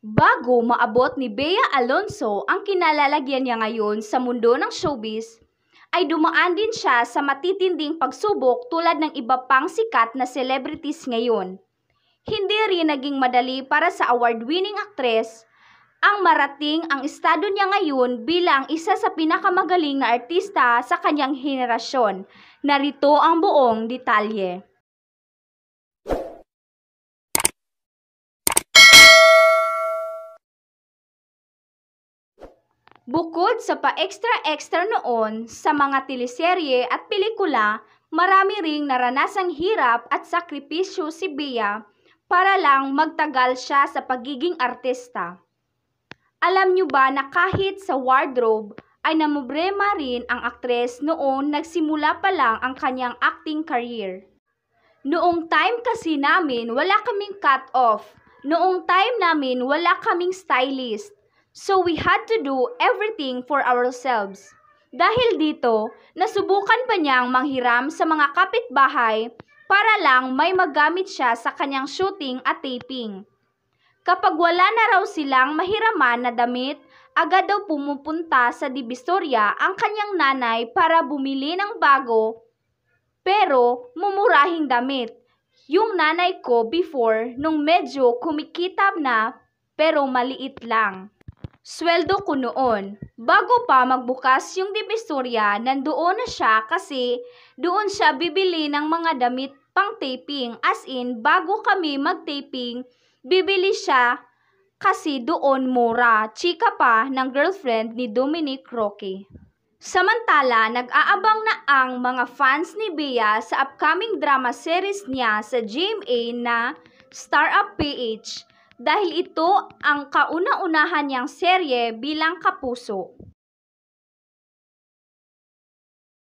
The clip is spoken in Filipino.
Bago maabot ni Bea Alonso ang kinalalagyan niya ngayon sa mundo ng showbiz, ay dumaan din siya sa matitinding pagsubok tulad ng iba pang sikat na celebrities ngayon. Hindi rin naging madali para sa award-winning actress ang marating ang estado niya ngayon bilang isa sa pinakamagaling na artista sa kanyang henerasyon. Narito ang buong detalye. Bukod sa pa-extra-extra noon sa mga teleserye at pelikula, marami ring naranasang hirap at sakripisyo si Bea para lang magtagal siya sa pagiging artista. Alam nyo ba na kahit sa wardrobe ay namobrema rin ang aktres noon nagsimula pa lang ang kanyang acting career. Noong time kasi namin wala kaming cut off. Noong time namin wala kaming stylist. So we had to do everything for ourselves. Dahil dito, nasubukan pa niyang manghiram sa mga kapitbahay para lang may magamit siya sa kanyang shooting at taping. Kapag wala na raw silang mahiraman na damit, agad daw pumupunta sa Divisoria ang kanyang nanay para bumili ng bago pero mumurahing damit. Yung nanay ko before nung medyo kumikitab na pero maliit lang. Sweldo ko noon. Bago pa magbukas yung divisorya, nandoon na siya kasi doon siya bibili ng mga damit pang taping. As in, bago kami mag-taping, bibili siya kasi doon mura. Chika pa ng girlfriend ni Dominic Roque. Samantala, nag-aabang na ang mga fans ni Bea sa upcoming drama series niya sa GMA na Star Up PH dahil ito ang kauna-unahan niyang serye bilang kapuso.